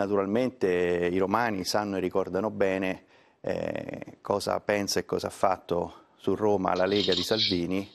Naturalmente eh, i romani sanno e ricordano bene eh, cosa pensa e cosa ha fatto su Roma la Lega di Salvini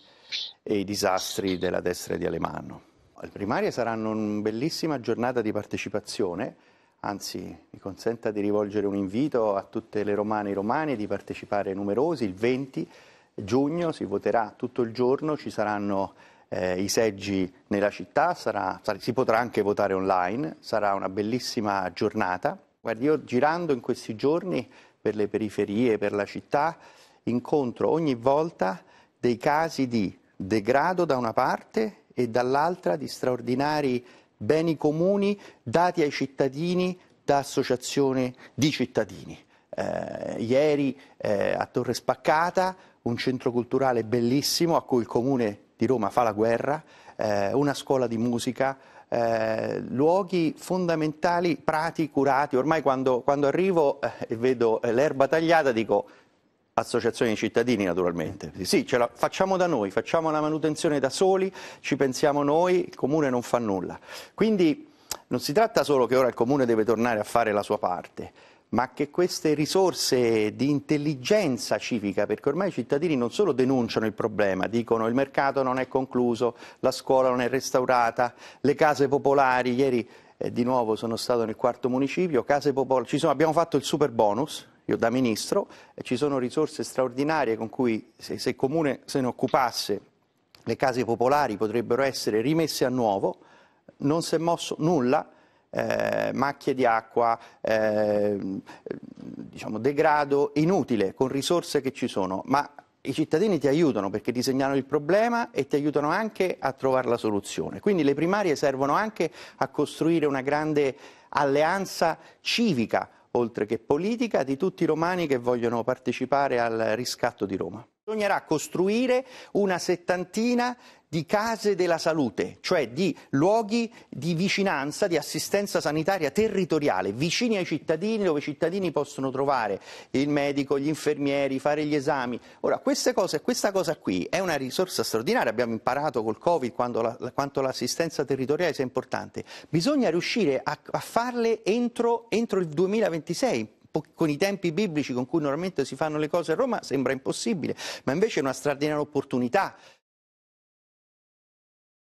e i disastri della destra di Alemanno. Le primarie saranno una bellissima giornata di partecipazione, anzi mi consenta di rivolgere un invito a tutte le romane e i romani di partecipare numerosi, il 20 giugno si voterà tutto il giorno, ci saranno eh, i seggi nella città, sarà, si potrà anche votare online, sarà una bellissima giornata. Guardi, io girando in questi giorni per le periferie, per la città, incontro ogni volta dei casi di degrado da una parte e dall'altra di straordinari beni comuni dati ai cittadini da associazioni di cittadini. Eh, ieri eh, a Torre Spaccata un centro culturale bellissimo a cui il comune di Roma fa la guerra, eh, una scuola di musica, eh, luoghi fondamentali, prati curati. Ormai quando, quando arrivo eh, e vedo eh, l'erba tagliata dico associazioni di cittadini naturalmente. Sì, ce la facciamo da noi, facciamo la manutenzione da soli, ci pensiamo noi, il comune non fa nulla. Quindi non si tratta solo che ora il comune deve tornare a fare la sua parte, ma che queste risorse di intelligenza civica, perché ormai i cittadini non solo denunciano il problema, dicono il mercato non è concluso, la scuola non è restaurata, le case popolari, ieri eh, di nuovo sono stato nel quarto municipio, sono, abbiamo fatto il super bonus, io da ministro, e ci sono risorse straordinarie con cui se, se il comune se ne occupasse le case popolari potrebbero essere rimesse a nuovo, non si è mosso nulla, eh, macchie di acqua, eh, diciamo degrado inutile con risorse che ci sono, ma i cittadini ti aiutano perché ti segnalano il problema e ti aiutano anche a trovare la soluzione. Quindi le primarie servono anche a costruire una grande alleanza civica, oltre che politica, di tutti i romani che vogliono partecipare al riscatto di Roma. Bisognerà costruire una settantina di case della salute, cioè di luoghi di vicinanza, di assistenza sanitaria territoriale, vicini ai cittadini, dove i cittadini possono trovare il medico, gli infermieri, fare gli esami. Ora, cose, questa cosa qui è una risorsa straordinaria, abbiamo imparato col Covid la, quanto l'assistenza territoriale sia importante. Bisogna riuscire a, a farle entro, entro il 2026 con i tempi biblici con cui normalmente si fanno le cose a Roma sembra impossibile, ma invece è una straordinaria opportunità